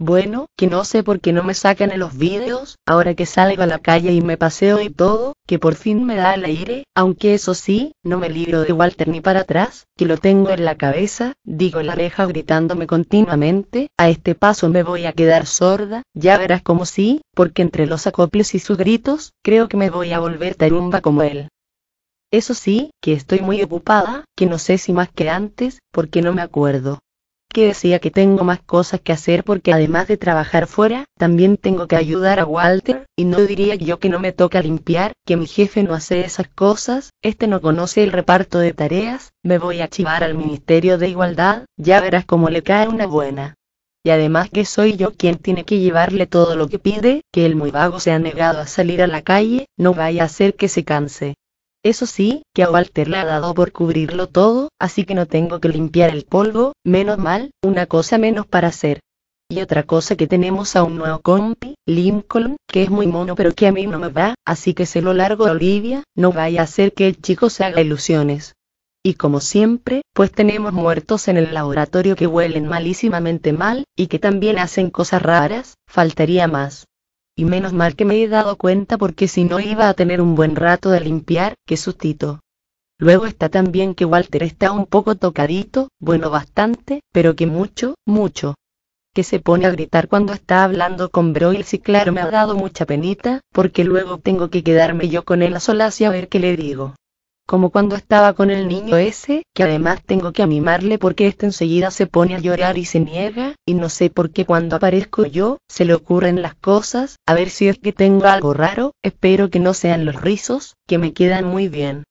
Bueno, que no sé por qué no me sacan en los vídeos, ahora que salgo a la calle y me paseo y todo, que por fin me da el aire, aunque eso sí, no me libro de Walter ni para atrás, que lo tengo en la cabeza, digo la abeja gritándome continuamente, a este paso me voy a quedar sorda, ya verás como sí, porque entre los acoples y sus gritos, creo que me voy a volver tarumba como él. Eso sí, que estoy muy ocupada, que no sé si más que antes, porque no me acuerdo que decía que tengo más cosas que hacer porque además de trabajar fuera, también tengo que ayudar a Walter, y no diría yo que no me toca limpiar, que mi jefe no hace esas cosas, este no conoce el reparto de tareas, me voy a chivar al Ministerio de Igualdad, ya verás cómo le cae una buena. Y además que soy yo quien tiene que llevarle todo lo que pide, que el muy vago se ha negado a salir a la calle, no vaya a hacer que se canse. Eso sí, que a Walter le ha dado por cubrirlo todo, así que no tengo que limpiar el polvo, menos mal, una cosa menos para hacer. Y otra cosa que tenemos a un nuevo compi, Lincoln, que es muy mono pero que a mí no me va, así que se lo largo a Olivia, no vaya a hacer que el chico se haga ilusiones. Y como siempre, pues tenemos muertos en el laboratorio que huelen malísimamente mal, y que también hacen cosas raras, faltaría más. Y menos mal que me he dado cuenta porque si no iba a tener un buen rato de limpiar, qué sustito. Luego está también que Walter está un poco tocadito, bueno bastante, pero que mucho, mucho. Que se pone a gritar cuando está hablando con Broil y claro me ha dado mucha penita, porque luego tengo que quedarme yo con él a solas y a ver qué le digo como cuando estaba con el niño ese, que además tengo que animarle porque este enseguida se pone a llorar y se niega, y no sé por qué cuando aparezco yo, se le ocurren las cosas, a ver si es que tengo algo raro, espero que no sean los rizos, que me quedan muy bien.